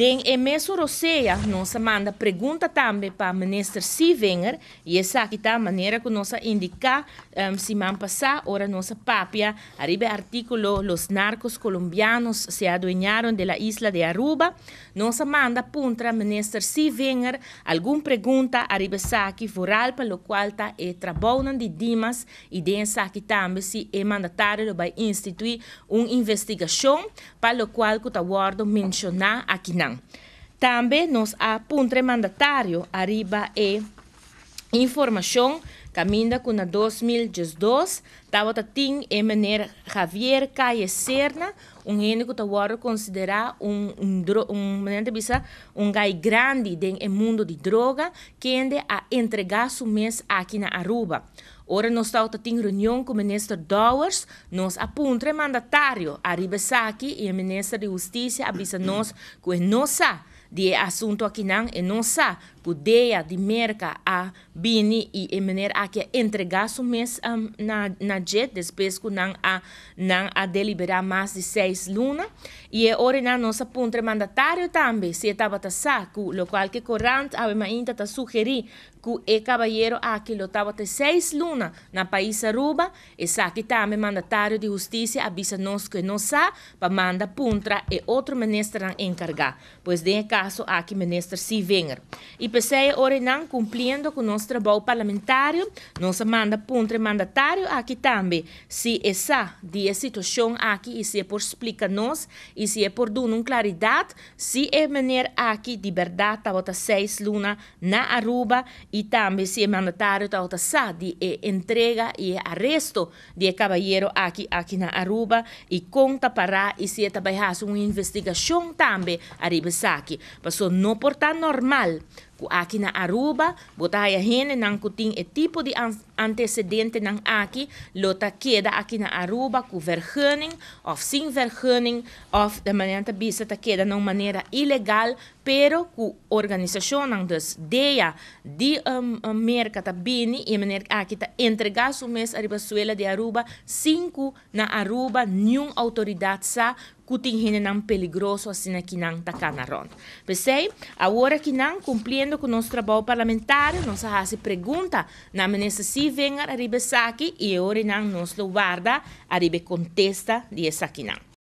Tem emesso mesmo Roseia, nossa manda pergunta também para o ministro Sivenger, e essa aqui está a maneira que nós indicar um, se man passar, ora nossa papia, arriba artículo Los narcos colombianos se adueñaram de la isla de Aruba, nossa manda o ministro Sivenger, algum pergunta arriba saqui voral para o qual está e eh, trabalham de dimas e den saqui também se é mandatário vai instituir uma investigação para o qual que tá guardo mencionar aqui não. También nos apunta el mandatario arriba e información Caminda kuna 2012, tava tatin e mener Javier Calle Serna, um gênio que tava considerar um um um de bisa um gai grande den e mundo de droga, quende a entregar su mês aqui na Aruba. Ora nós estamos tendo reunião com o ministro Dowers, nós apuntre mandatário a Ribesaki e o ministro de Justiça avisa nós que não de assunto aqui não e não sa dia de merca a bini e em maneira a que entregar su mês um, na na jet depois que não a não a deliberar mais de seis lunas Y es ordenar mandatario también mandatario también si saco, lo cual que corante e a ainda está que el caballero aquí lo estaba de seis luna na país Aruba, e también también mandatario de justicia avisa nos que no sabe, para manda puntra e otro ministro encargar, pues de caso aquí el ministro sí venga. E pensei cumpliendo cumpliendo con nuestro trabajo parlamentario, nos manda puntra mandatario aquí también, si está, die situación aquí y se por explica E se é por um claridade, se é maneira aqui de verdade, está outra seis luna na Aruba e também se é mandatário, está outra sa de entrega e arresto de caballero aqui, aqui na Aruba e conta para e se é também uma investigação também, arriba aqui. Passou não portar normal aqui na Aruba, botaya gente não tem esse tipo de antecedente não aqui, lota queda aqui na Aruba com vergunning, ou sem vergunning, ou de maneira que queda de maneira ilegal, pero ku organização das DEA de um, América bini e maneira ah, que tá entregar o mês a ribaçuela de Aruba cinco na Aruba nenhuma autoridade sa kutinghin ng peligroso assim aqui nang takanaron. Pesei, agora que nang cumprindo com nosso trabalho parlamentar, nossa hasi pergunta na menesa si vengar a saki e ora nang nos lo guarda ribe contesta di essa nang.